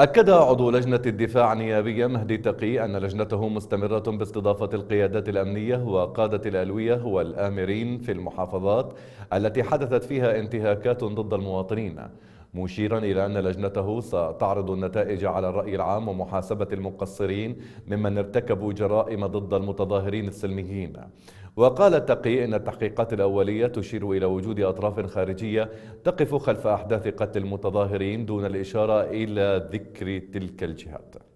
أكد عضو لجنة الدفاع النيابية مهدي تقي أن لجنته مستمرة باستضافة القيادات الأمنية وقادة الألوية والآمرين في المحافظات التي حدثت فيها انتهاكات ضد المواطنين مشيرا إلى أن لجنته ستعرض النتائج على الرأي العام ومحاسبة المقصرين ممن ارتكبوا جرائم ضد المتظاهرين السلميين وقال التقي إن التحقيقات الأولية تشير إلى وجود أطراف خارجية تقف خلف أحداث قتل المتظاهرين دون الإشارة إلى ذكر تلك الجهات